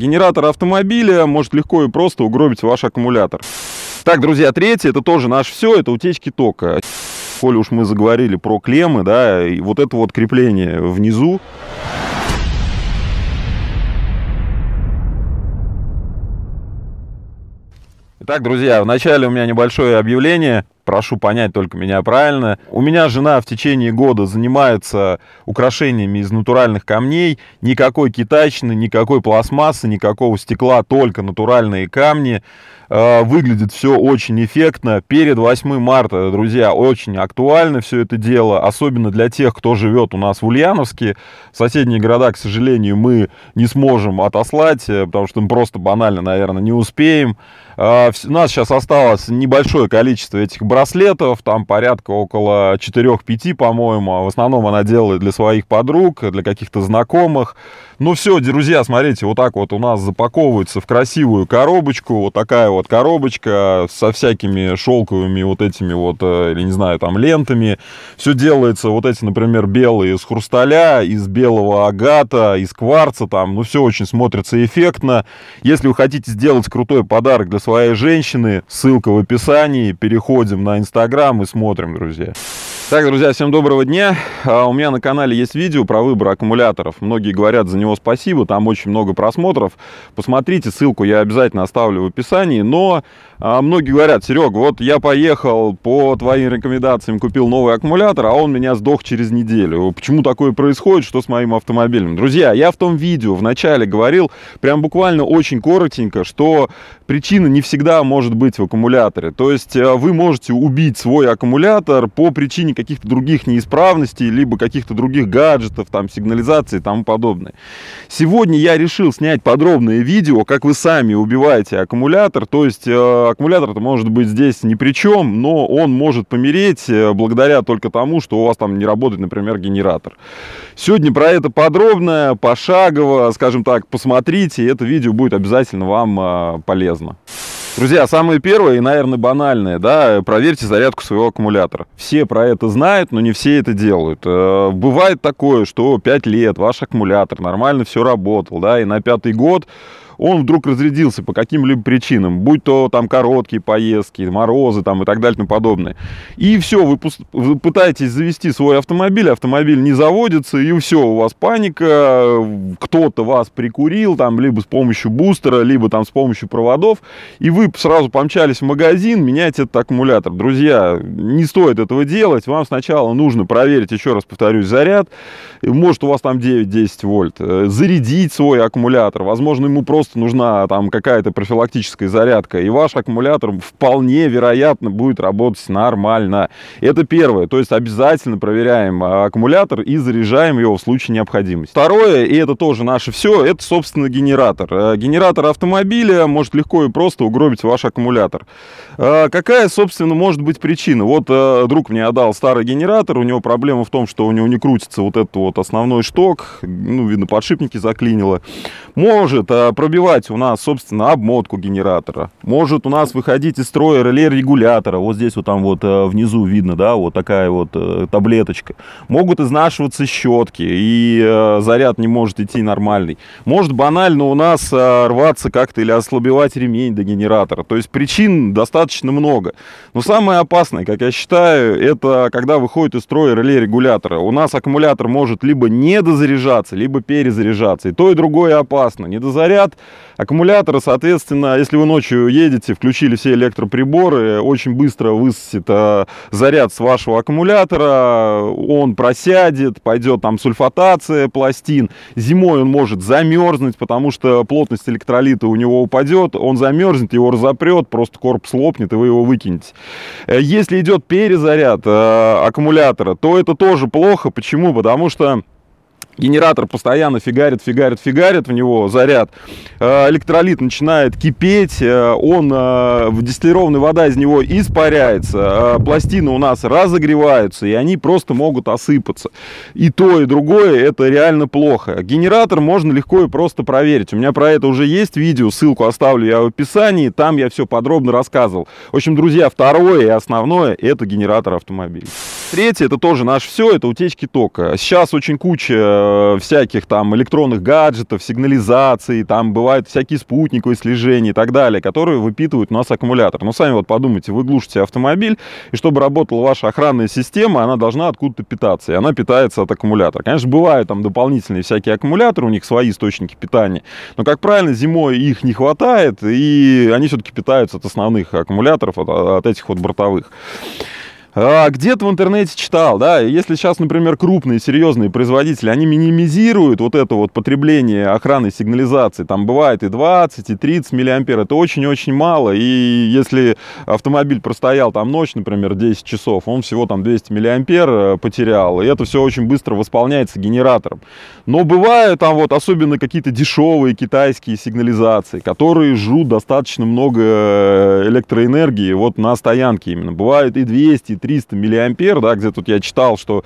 Генератор автомобиля может легко и просто угробить ваш аккумулятор. Так, друзья, третье, это тоже наш все, это утечки тока. Коли уж мы заговорили про клеммы, да, и вот это вот крепление внизу. Итак, друзья, вначале у меня небольшое объявление прошу понять только меня правильно. У меня жена в течение года занимается украшениями из натуральных камней. Никакой китайщины, никакой пластмассы, никакого стекла, только натуральные камни. Э, выглядит все очень эффектно. Перед 8 марта, друзья, очень актуально все это дело, особенно для тех, кто живет у нас в Ульяновске. Соседние города, к сожалению, мы не сможем отослать, э, потому что мы просто банально, наверное, не успеем. Э, у нас сейчас осталось небольшое количество этих браслетов, там порядка около 4-5, по-моему. А в основном она делает для своих подруг, для каких-то знакомых. Ну все, друзья, смотрите, вот так вот у нас запаковывается в красивую коробочку. Вот такая вот коробочка со всякими шелковыми вот этими вот, э, или не знаю, там лентами. Все делается вот эти, например, белые из хрусталя, из белого агата, из кварца там. Ну все очень смотрится эффектно. Если вы хотите сделать крутой подарок для своей женщины, ссылка в описании. Переходим на Инстаграм и смотрим, друзья. Так, друзья, всем доброго дня. А, у меня на канале есть видео про выбор аккумуляторов. Многие говорят за него спасибо, там очень много просмотров. Посмотрите, ссылку я обязательно оставлю в описании. Но а, многие говорят, Серег, вот я поехал по твоим рекомендациям, купил новый аккумулятор, а он меня сдох через неделю. Почему такое происходит, что с моим автомобилем? Друзья, я в том видео вначале говорил, прям буквально очень коротенько, что причина не всегда может быть в аккумуляторе. То есть а, вы можете убить свой аккумулятор по причине каких-то других неисправностей, либо каких-то других гаджетов, там, сигнализации и тому подобное. Сегодня я решил снять подробное видео, как вы сами убиваете аккумулятор. То есть э, аккумулятор-то может быть здесь ни при чем, но он может помереть э, благодаря только тому, что у вас там не работает, например, генератор. Сегодня про это подробно, пошагово, скажем так, посмотрите. Это видео будет обязательно вам э, полезно. Друзья, самое первое и, наверное, банальное, да, проверьте зарядку своего аккумулятора. Все про это знают, но не все это делают. Э, бывает такое, что 5 лет ваш аккумулятор нормально все работал, да, и на пятый год он вдруг разрядился по каким-либо причинам, будь то там короткие поездки, морозы там и так далее и тому подобное. И все, вы, вы пытаетесь завести свой автомобиль, автомобиль не заводится, и все, у вас паника, кто-то вас прикурил там либо с помощью бустера, либо там с помощью проводов, и вы сразу помчались в магазин менять этот аккумулятор. Друзья, не стоит этого делать, вам сначала нужно проверить, еще раз повторюсь, заряд, может у вас там 9-10 вольт, э, зарядить свой аккумулятор, возможно, ему просто просто нужна там какая-то профилактическая зарядка, и ваш аккумулятор вполне вероятно будет работать нормально. Это первое, то есть обязательно проверяем а, аккумулятор и заряжаем его в случае необходимости. Второе, и это тоже наше все, это, собственно, генератор. Э, генератор автомобиля может легко и просто угробить ваш аккумулятор. Э, какая, собственно, может быть причина? Вот э, друг мне отдал старый генератор, у него проблема в том, что у него не крутится вот этот вот основной шток, ну, видно, подшипники заклинило. Может, пробивать сбивать у нас, собственно, обмотку генератора. Может у нас выходить из строя реле регулятора. Вот здесь вот там вот э, внизу видно, да, вот такая вот э, таблеточка. Могут изнашиваться щетки, и э, заряд не может идти нормальный. Может банально у нас рваться как-то или ослабевать ремень до генератора. То есть причин достаточно много. Но самое опасное, как я считаю, это когда выходит из строя реле регулятора. У нас аккумулятор может либо не дозаряжаться, либо перезаряжаться. И то, и другое опасно. Недозаряд аккумулятора, соответственно, если вы ночью едете, включили все электроприборы, очень быстро высосет э, заряд с вашего аккумулятора, он просядет, пойдет там сульфатация пластин, зимой он может замерзнуть, потому что плотность электролита у него упадет, он замерзнет, его разопрет, просто корпус лопнет, и вы его выкинете. Э, если идет перезаряд э, аккумулятора, то это тоже плохо. Почему? Потому что генератор постоянно фигарит, фигарит, фигарит в него заряд, э, электролит начинает кипеть, э, он, э, дистиллированная вода из него испаряется, пластины у нас разогреваются, и они просто могут осыпаться. И то, и другое, это реально плохо. Генератор можно легко и просто проверить. У меня про это уже есть видео, ссылку оставлю я в описании, там я все подробно рассказывал. В общем, друзья, второе и основное – это генератор автомобиля. Третье, это тоже наш все, это утечки тока. Сейчас очень куча э, всяких там электронных гаджетов, сигнализаций, там бывают всякие спутниковые слежения и так далее, которые выпитывают у нас аккумулятор. Но ну, сами вот подумайте, вы глушите автомобиль, и чтобы работала ваша охранная система, она должна откуда-то питаться, и она питается от аккумулятора. Конечно, бывают там дополнительные всякие аккумуляторы, у них свои источники питания, но, как правильно, зимой их не хватает, и они все-таки питаются от основных аккумуляторов, от, от этих вот бортовых. А, где-то в интернете читал, да, если сейчас, например, крупные, серьезные производители, они минимизируют вот это вот потребление охранной сигнализации, там бывает и 20, и 30 миллиампер, это очень-очень мало, и если автомобиль простоял там ночь, например, 10 часов, он всего там 200 миллиампер э, потерял, и это все очень быстро восполняется генератором. Но бывают там вот особенно какие-то дешевые китайские сигнализации, которые жрут достаточно много э, электроэнергии вот на стоянке именно, бывают и 200, 300 миллиампер, да, где тут я читал, что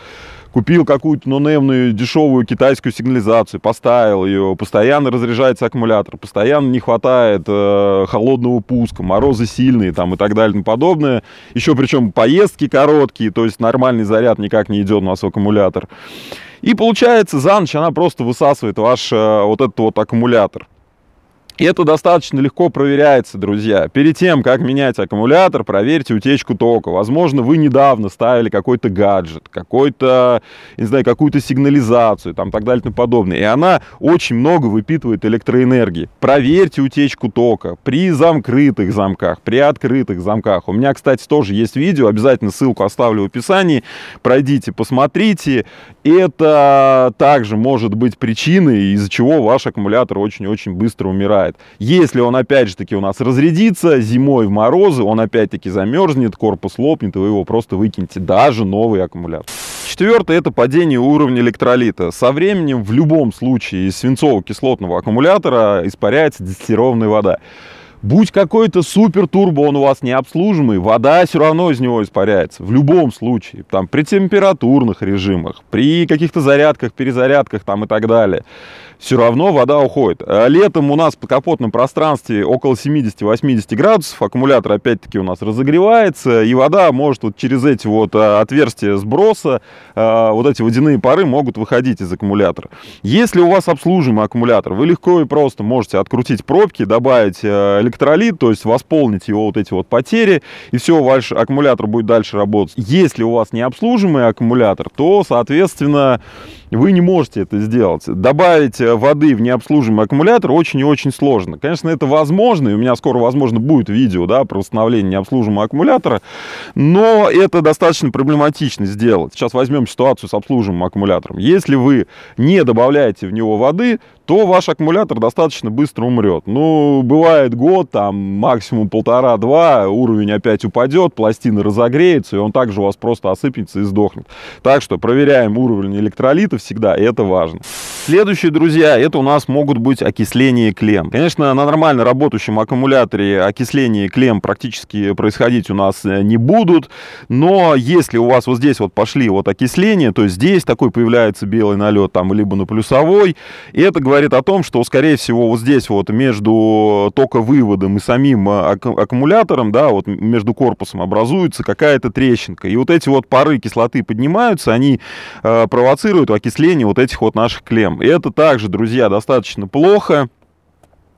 купил какую-то нонемную дешевую китайскую сигнализацию, поставил ее, постоянно разряжается аккумулятор, постоянно не хватает э, холодного пуска, морозы сильные там и так далее и тому подобное. Еще причем поездки короткие, то есть нормальный заряд никак не идет у нас в аккумулятор. И получается, за ночь она просто высасывает ваш э, вот этот вот аккумулятор. И Это достаточно легко проверяется, друзья. Перед тем, как менять аккумулятор, проверьте утечку тока. Возможно, вы недавно ставили какой-то гаджет, какой-то, не знаю, какую-то сигнализацию, там, так далее, и подобное. И она очень много выпитывает электроэнергии. Проверьте утечку тока при замкрытых замках, при открытых замках. У меня, кстати, тоже есть видео, обязательно ссылку оставлю в описании. Пройдите, посмотрите. Это также может быть причиной, из-за чего ваш аккумулятор очень-очень быстро умирает помогает. Если он опять же таки у нас разрядится, зимой в морозы, он опять-таки замерзнет, корпус лопнет, и вы его просто выкинете, даже новый аккумулятор. Четвертое – это падение уровня электролита. Со временем в любом случае из свинцово-кислотного аккумулятора испаряется дистиллированная вода. Будь какой-то супер турбо, он у вас не необслужимый, вода все равно из него испаряется. В любом случае, там, при температурных режимах, при каких-то зарядках, перезарядках там и так далее, все равно вода уходит. А летом у нас по капотном пространстве около 70-80 градусов, аккумулятор опять-таки у нас разогревается, и вода может вот через эти вот а, отверстия сброса, а, вот эти водяные пары могут выходить из аккумулятора. Если у вас обслуживаемый аккумулятор, вы легко и просто можете открутить пробки, добавить электролит, то есть восполнить его вот эти вот потери, и все, ваш аккумулятор будет дальше работать. Если у вас необслуживаемый аккумулятор, то, соответственно, вы не можете это сделать. Добавить э, воды в необслуживаемый аккумулятор очень и очень сложно. Конечно, это возможно, и у меня скоро, возможно, будет видео да, про восстановление необслуживаемого аккумулятора, но это достаточно проблематично сделать. Сейчас возьмем ситуацию с обслуживаемым аккумулятором. Если вы не добавляете в него воды, то ваш аккумулятор достаточно быстро умрет. Ну, бывает год, там максимум полтора-два, уровень опять упадет, пластина разогреется, и он также у вас просто осыпется и сдохнет. Так что проверяем уровень электролитов всегда, и это важно. Следующие, друзья, это у нас могут быть окисление клем. Конечно, на нормально работающем аккумуляторе окисление клем практически происходить у нас э, не будут, но если у вас вот здесь вот пошли вот окисление то здесь такой появляется белый налет, там, либо на плюсовой, и это говорит о том, что, скорее всего, вот здесь вот между токовыводом и самим э, аккумулятором, да, вот между корпусом образуется какая-то трещинка, и вот эти вот пары кислоты поднимаются, они э, провоцируют окисление вот этих вот наших клем. И это также, друзья, достаточно плохо.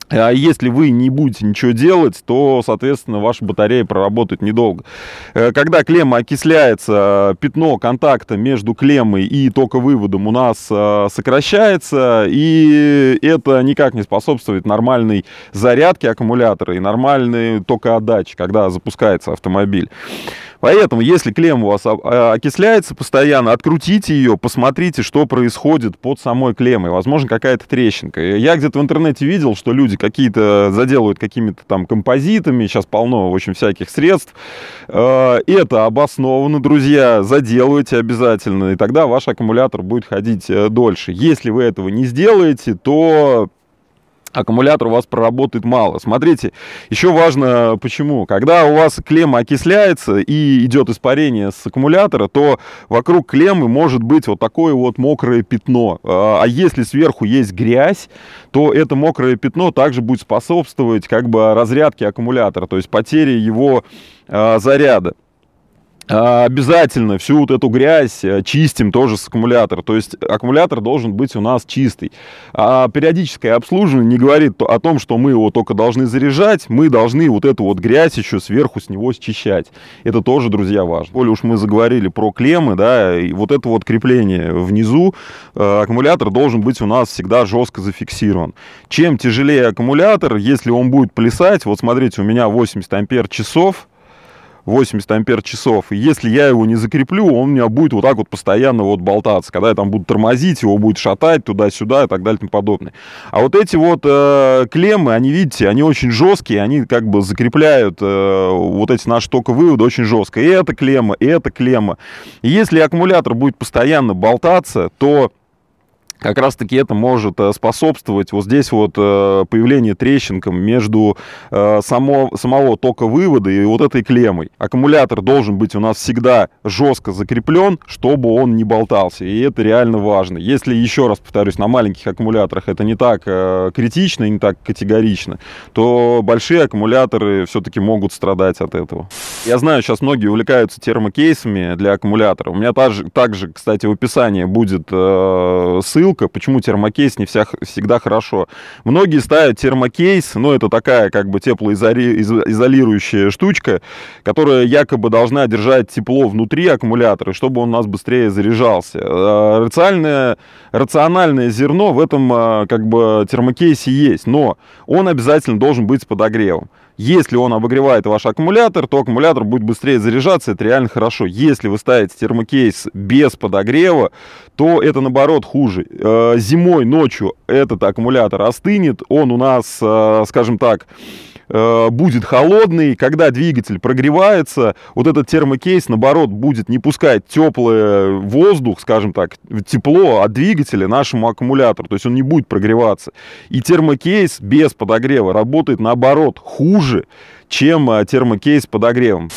А если вы не будете ничего делать, то, соответственно, ваша батарея проработает недолго. Э, когда клемма окисляется, пятно контакта между клеммой и токовыводом у нас э, сокращается, и это никак не способствует нормальной зарядке аккумулятора и нормальной токоотдаче, когда запускается автомобиль. Поэтому, если клемма у вас окисляется постоянно, открутите ее, посмотрите, что происходит под самой клеммой. Возможно, какая-то трещинка. Я где-то в интернете видел, что люди какие-то заделывают какими-то там композитами, сейчас полно, в общем, всяких средств. Э, это обосновано, друзья, заделывайте обязательно, и тогда ваш аккумулятор будет ходить э, дольше. Если вы этого не сделаете, то аккумулятор у вас проработает мало. Смотрите, еще важно почему. Когда у вас клемма окисляется и идет испарение с аккумулятора, то вокруг клеммы может быть вот такое вот мокрое пятно. А, а если сверху есть грязь, то это мокрое пятно также будет способствовать как бы разрядке аккумулятора, то есть потере его а, заряда. А, обязательно всю вот эту грязь э, чистим тоже с аккумулятора. То есть аккумулятор должен быть у нас чистый. А периодическое обслуживание не говорит о том, что мы его только должны заряжать, мы должны вот эту вот грязь еще сверху с него счищать. Это тоже, друзья, важно. Более уж мы заговорили про клеммы, да, и вот это вот крепление внизу, э, аккумулятор должен быть у нас всегда жестко зафиксирован. Чем тяжелее аккумулятор, если он будет плясать, вот смотрите, у меня 80 ампер часов, 80 ампер-часов. И если я его не закреплю, он у меня будет вот так вот постоянно вот болтаться. Когда я там буду тормозить, его будет шатать туда-сюда и так далее и тому подобное. А вот эти вот э, клеммы, они, видите, они очень жесткие, они как бы закрепляют э, вот эти наши токовыводы очень жестко. И эта клемма, и эта клемма. И если аккумулятор будет постоянно болтаться, то как раз-таки это может э, способствовать вот здесь вот э, появлению трещинкам между э, само, самого тока вывода и вот этой клеммой. Аккумулятор должен быть у нас всегда жестко закреплен, чтобы он не болтался, и это реально важно. Если, еще раз повторюсь, на маленьких аккумуляторах это не так критично и не так категорично, то большие аккумуляторы все-таки могут страдать от этого. Я знаю, сейчас многие увлекаются термокейсами для аккумулятора. У меня также, также кстати, в описании будет ссылка опилка. Почему термокейс не вся, всегда хорошо? Многие ставят термокейс, но ну, это такая как бы теплоизолирующая штучка, которая якобы должна держать тепло внутри аккумулятора, чтобы он у нас быстрее заряжался. А рациональное, рациональное зерно в этом а, как бы термокейсе есть, но он обязательно должен быть с подогревом. Если он обогревает ваш аккумулятор, то аккумулятор будет быстрее заряжаться, это реально хорошо. Если вы ставите термокейс без подогрева, то это наоборот хуже. Э, зимой, ночью этот аккумулятор остынет, он у нас, э, скажем так, Э, будет холодный, когда двигатель прогревается, вот этот термокейс, наоборот, будет не пускать теплый воздух, скажем так, тепло от двигателя нашему аккумулятору, то есть он не будет прогреваться. И термокейс без подогрева работает, наоборот, хуже, чем э, термокейс с подогревом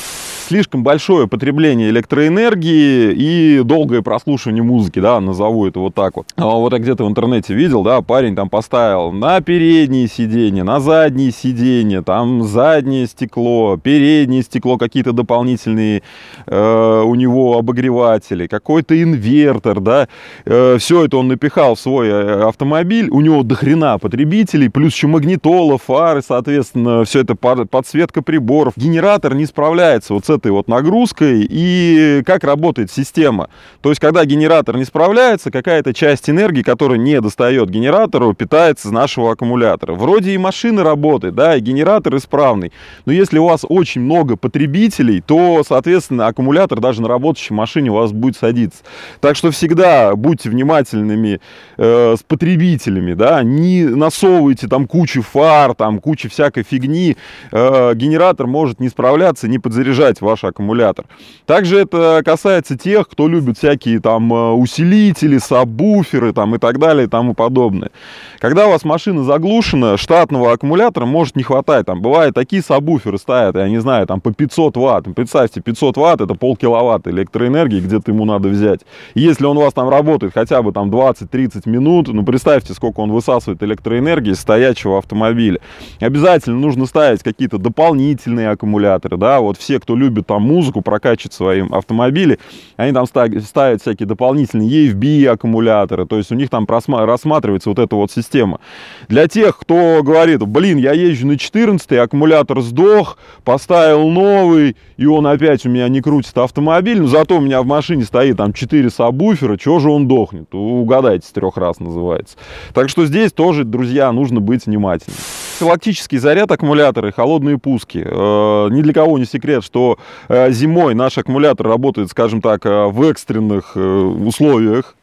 слишком большое потребление электроэнергии и долгое прослушивание музыки, да, назову это вот так вот. А вот я где-то в интернете видел, да, парень там поставил на передние сиденья, на задние сиденья, там заднее стекло, переднее стекло, какие-то дополнительные э, у него обогреватели, какой-то инвертор, да, э, все это он напихал в свой э, автомобиль, у него дохрена потребителей, плюс еще магнитола, фары, соответственно, все это подсветка приборов. Генератор не справляется вот с этой этой вот нагрузкой и как работает система. То есть, когда генератор не справляется, какая-то часть энергии, которая не достает генератору, питается из нашего аккумулятора. Вроде и машина работает, да, и генератор исправный, но если у вас очень много потребителей, то, соответственно, аккумулятор даже на работающей машине у вас будет садиться. Так что всегда будьте внимательными э, с потребителями, да, не насовывайте там кучу фар, там кучу всякой фигни, э, генератор может не справляться, не подзаряжать ваш аккумулятор. Также это касается тех, кто любит всякие там э, усилители, сабвуферы там и так далее и тому подобное. Когда у вас машина заглушена, штатного аккумулятора может не хватать. Там бывают такие сабвуферы ставят, я не знаю, там по 500 ватт. Представьте, 500 ватт это полкиловатта электроэнергии, где-то ему надо взять. И если он у вас там работает хотя бы там 20-30 минут, ну представьте, сколько он высасывает электроэнергии из стоячего автомобиля. Обязательно нужно ставить какие-то дополнительные аккумуляторы, да, вот все, кто любит любят там музыку, прокачивать свои автомобили, они там ставят всякие дополнительные EFB аккумуляторы, то есть у них там рассматривается вот эта вот система. Для тех, кто говорит, блин, я езжу на 14 аккумулятор сдох, поставил новый, и он опять у меня не крутит автомобиль, но зато у меня в машине стоит там 4 сабвуфера, чего же он дохнет? Угадайте с трех раз называется. Так что здесь тоже, друзья, нужно быть внимательным профилактический заряд аккумуляторы, холодные пуски. Э, ни для кого не секрет, что э, зимой наш аккумулятор работает, скажем так, э, в экстренных условиях,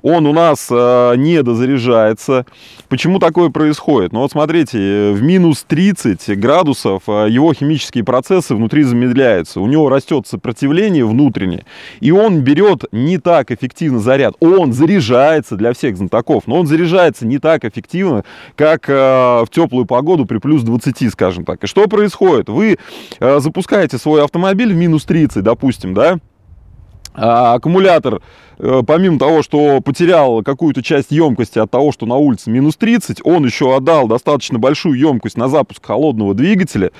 он у нас э, не дозаряжается. Почему такое происходит? Ну вот смотрите, э, в минус 30 градусов э, его химические процессы внутри замедляются, у него растет сопротивление внутреннее, и он берет не так эффективно заряд. Он заряжается для всех знатоков, но он заряжается не так эффективно, как э, в теплую погоду при плюс 20, скажем так. И что происходит? Вы запускаете свой автомобиль в минус 30, допустим, да, а, аккумулятор, э, помимо того, что потерял какую-то часть емкости от того, что на улице минус 30, он еще отдал достаточно большую емкость на запуск холодного двигателя.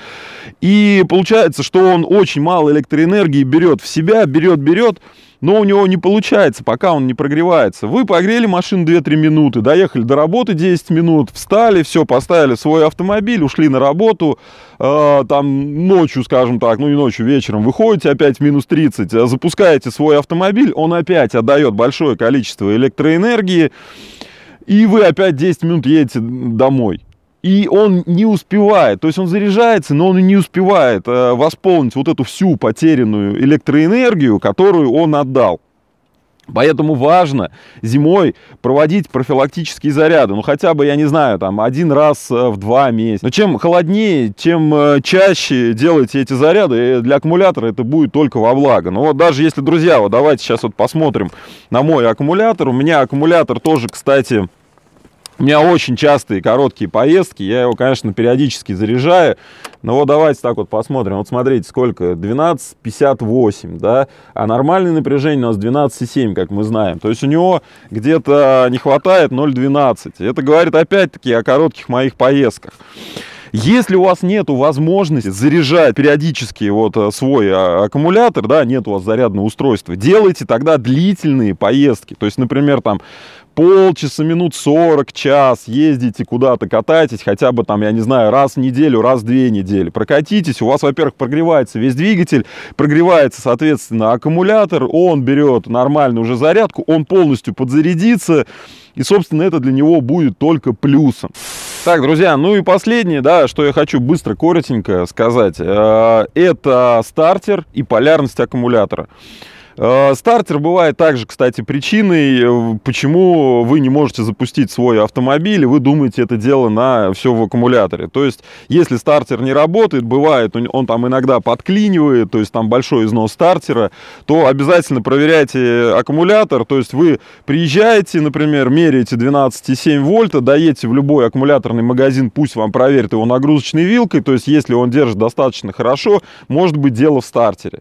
И получается, что он очень мало электроэнергии берет в себя, берет, берет но у него не получается, пока он не прогревается. Вы погрели машину 2-3 минуты, доехали до работы 10 минут, встали, все, поставили свой автомобиль, ушли на работу, э, там ночью, скажем так, ну не ночью, вечером, выходите опять минус 30, э, запускаете свой автомобиль, он опять отдает большое количество электроэнергии, и вы опять 10 минут едете домой и он не успевает, то есть он заряжается, но он не успевает э, восполнить вот эту всю потерянную электроэнергию, которую он отдал. Поэтому важно зимой проводить профилактические заряды. Ну, хотя бы, я не знаю, там, один раз э, в два месяца. Но чем холоднее, тем э, чаще делайте эти заряды. И для аккумулятора это будет только во благо. Но вот даже если, друзья, вот давайте сейчас вот посмотрим на мой аккумулятор. У меня аккумулятор тоже, кстати, у меня очень частые короткие поездки, я его, конечно, периодически заряжаю. Но вот давайте так вот посмотрим. Вот смотрите, сколько? 12,58, да? А нормальное напряжение у нас 12,7, как мы знаем. То есть у него где-то не хватает 0,12. Это говорит опять-таки о коротких моих поездках. Если у вас нет возможности заряжать периодически вот э, свой а, аккумулятор, да, нет у вас зарядного устройства, делайте тогда длительные поездки. То есть, например, там полчаса, минут 40, час ездите куда-то, катайтесь хотя бы там, я не знаю, раз в неделю, раз в две недели. Прокатитесь, у вас, во-первых, прогревается весь двигатель, прогревается, соответственно, аккумулятор, он берет нормальную уже зарядку, он полностью подзарядится, и, собственно, это для него будет только плюсом. Так, друзья, ну и последнее, да, что я хочу быстро, коротенько сказать, э, это стартер и полярность аккумулятора. Э, стартер бывает также, кстати, причиной, э, почему вы не можете запустить свой автомобиль, и вы думаете это дело на все в аккумуляторе. То есть, если стартер не работает, бывает, он, там иногда подклинивает, то есть там большой износ стартера, то обязательно проверяйте аккумулятор. То есть, вы приезжаете, например, меряете 12,7 вольта, даете в любой аккумуляторный магазин, пусть вам проверят его нагрузочной вилкой, то есть, если он держит достаточно хорошо, может быть дело в стартере.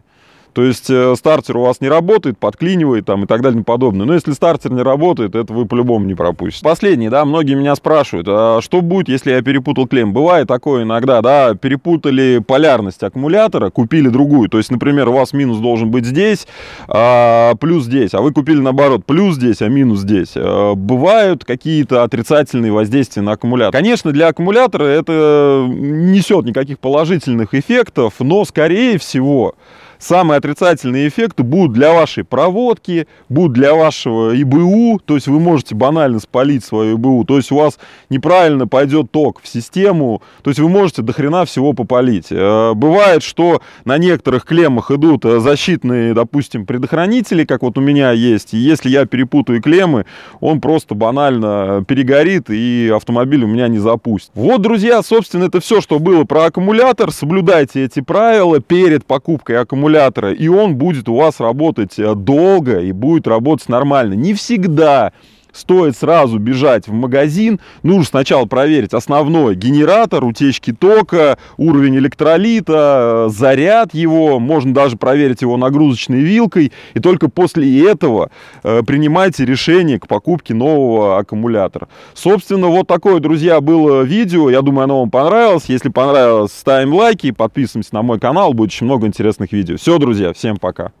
То есть э, стартер у вас не работает, подклинивает там и так далее и подобное. Но если стартер не работает, это вы по-любому не пропустите. Последний, да, многие меня спрашивают, а что будет, если я перепутал клемм? Бывает такое иногда, да, перепутали полярность аккумулятора, купили другую. То есть, например, у вас минус должен быть здесь, а плюс здесь, а вы купили наоборот, плюс здесь, а минус здесь. Э, бывают какие-то отрицательные воздействия на аккумулятор. Конечно, для аккумулятора это несет никаких положительных эффектов, но, скорее всего, самые отрицательные эффекты будут для вашей проводки, будут для вашего ИБУ, то есть вы можете банально спалить свою ИБУ, то есть у вас неправильно пойдет ток в систему, то есть вы можете дохрена всего попалить. Э, бывает, что на некоторых клеммах идут э, защитные, допустим, предохранители, как вот у меня есть, и если я перепутаю клеммы, он просто банально перегорит, и автомобиль у меня не запустит. Вот, друзья, собственно, это все, что было про аккумулятор. Соблюдайте эти правила перед покупкой аккумулятора аккумулятора, и он будет у вас работать э, долго и будет работать нормально. Не всегда стоит сразу бежать в магазин. Нужно сначала проверить основной генератор, утечки тока, уровень электролита, э, заряд его. Можно даже проверить его нагрузочной вилкой. И только после этого э, принимайте решение к покупке нового аккумулятора. Собственно, вот такое, друзья, было видео. Я думаю, оно вам понравилось. Если понравилось, ставим лайки, подписываемся на мой канал. Будет очень много интересных видео. Все, друзья, всем пока.